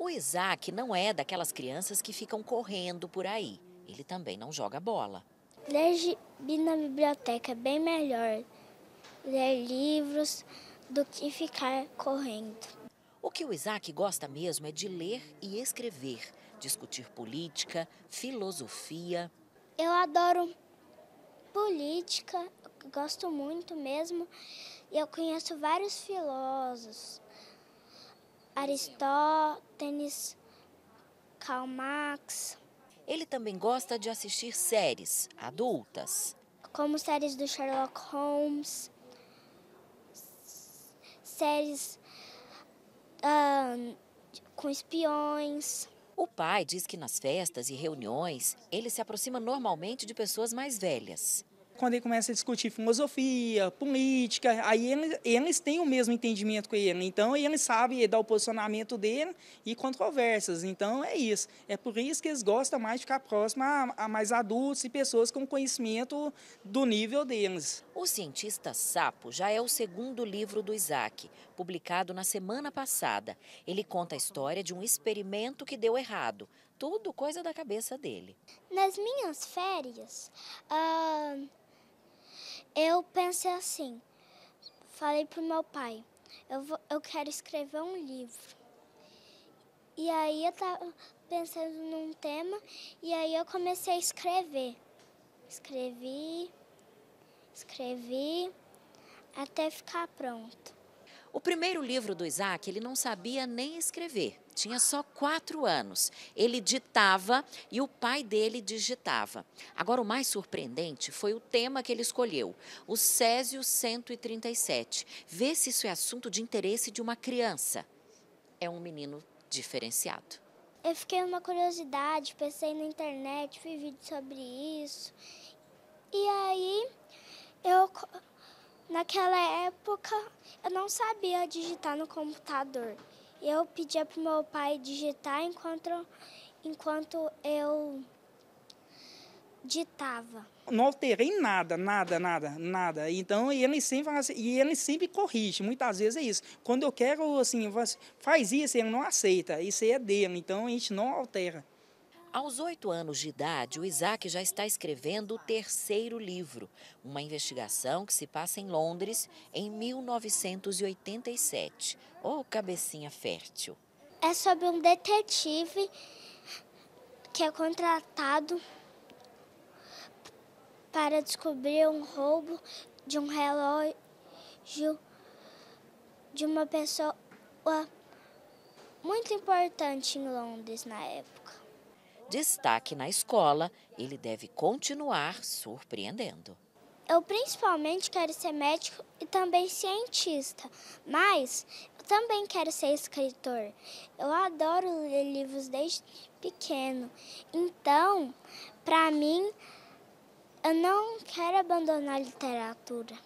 O Isaac não é daquelas crianças que ficam correndo por aí. Ele também não joga bola. Ler é gibi na biblioteca é bem melhor. Ler livros do que ficar correndo. O que o Isaac gosta mesmo é de ler e escrever, discutir política, filosofia. Eu adoro política, gosto muito mesmo. e Eu conheço vários filósofos Aristóteles, Karl Marx. Ele também gosta de assistir séries adultas, como séries do Sherlock Holmes, séries ah, com espiões. O pai diz que nas festas e reuniões ele se aproxima normalmente de pessoas mais velhas quando ele começa a discutir filosofia, política, aí ele, eles têm o mesmo entendimento que ele. Então, ele sabe dar o posicionamento dele e controvérsias. Então, é isso. É por isso que eles gostam mais de ficar próximo a, a mais adultos e pessoas com conhecimento do nível deles. O Cientista Sapo já é o segundo livro do Isaac, publicado na semana passada. Ele conta a história de um experimento que deu errado, tudo coisa da cabeça dele. Nas minhas férias, uh, eu pensei assim, falei pro meu pai, eu, vou, eu quero escrever um livro. E aí eu tava pensando num tema e aí eu comecei a escrever. Escrevi, escrevi, até ficar pronto. O primeiro livro do Isaac, ele não sabia nem escrever tinha só quatro anos. Ele ditava e o pai dele digitava. Agora, o mais surpreendente foi o tema que ele escolheu, o Césio 137. Vê se isso é assunto de interesse de uma criança. É um menino diferenciado. Eu fiquei numa curiosidade, pensei na internet, vi vídeo sobre isso. E aí, eu naquela época, eu não sabia digitar no computador. Eu pedia para o meu pai digitar enquanto, enquanto eu ditava. Não alterei nada, nada, nada, nada. Então, ele sempre, assim, e ele sempre corrige, muitas vezes é isso. Quando eu quero, assim, faz isso, ele não aceita, isso aí é dele, então a gente não altera. Aos oito anos de idade, o Isaac já está escrevendo o terceiro livro, uma investigação que se passa em Londres em 1987. Ô, oh, cabecinha fértil! É sobre um detetive que é contratado para descobrir um roubo de um relógio de uma pessoa muito importante em Londres na época destaque na escola, ele deve continuar surpreendendo. Eu principalmente quero ser médico e também cientista, mas eu também quero ser escritor. Eu adoro ler livros desde pequeno. Então, para mim, eu não quero abandonar a literatura.